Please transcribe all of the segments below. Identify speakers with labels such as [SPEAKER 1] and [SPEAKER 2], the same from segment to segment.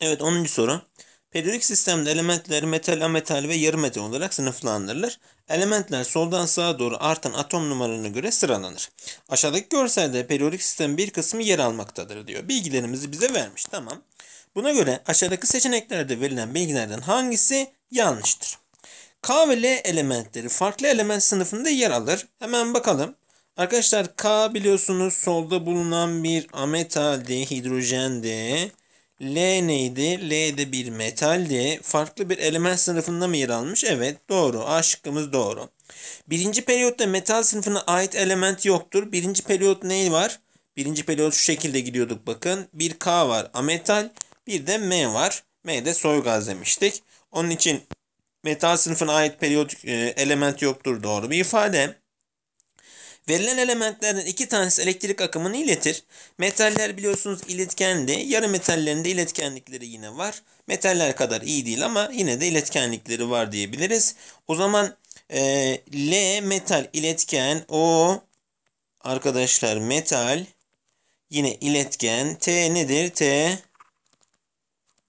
[SPEAKER 1] Evet 10. soru. Periyodik sistemde elementler metal, ametal ve yarı metal olarak sınıflandırılır. Elementler soldan sağa doğru artan atom numaralarına göre sıralanır. Aşağıdaki görselde periyodik sistemin bir kısmı yer almaktadır diyor. Bilgilerimizi bize vermiş. Tamam. Buna göre aşağıdaki seçeneklerde verilen bilgilerden hangisi yanlıştır? K ve L elementleri farklı element sınıfında yer alır. Hemen bakalım. Arkadaşlar K biliyorsunuz solda bulunan bir ametaldi, hidrojendi. L neydi? L de bir metaldi. Farklı bir element sınıfında mı yer almış? Evet doğru. A şıkkımız doğru. Birinci periyotta metal sınıfına ait element yoktur. Birinci periyot ne var? Birinci periyot şu şekilde gidiyorduk bakın. Bir K var ametal. Bir de M var. M de soy gaz demiştik. Onun için metal sınıfına ait periyot e, element yoktur. Doğru bir ifade. Verilen elementlerden iki tanesi elektrik akımını iletir. Metaller biliyorsunuz iletkenli. Yarı metallerinde iletkenlikleri yine var. Metaller kadar iyi değil ama yine de iletkenlikleri var diyebiliriz. O zaman e, L metal iletken O arkadaşlar metal yine iletken T nedir? T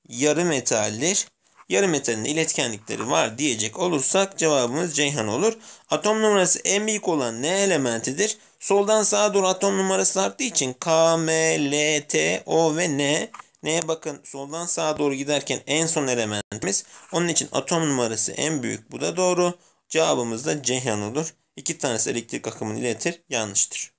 [SPEAKER 1] yarı metaldir yarı metalin iletkenlikleri var diyecek olursak cevabımız Ceyhan olur. Atom numarası en büyük olan ne elementidir? Soldan sağa doğru atom numarası arttığı için K, M, L, T, O ve N. N'ye bakın soldan sağa doğru giderken en son elementimiz. Onun için atom numarası en büyük. Bu da doğru. Cevabımız da Ceyhan olur. İki tanesi elektrik akımını iletir. Yanlıştır.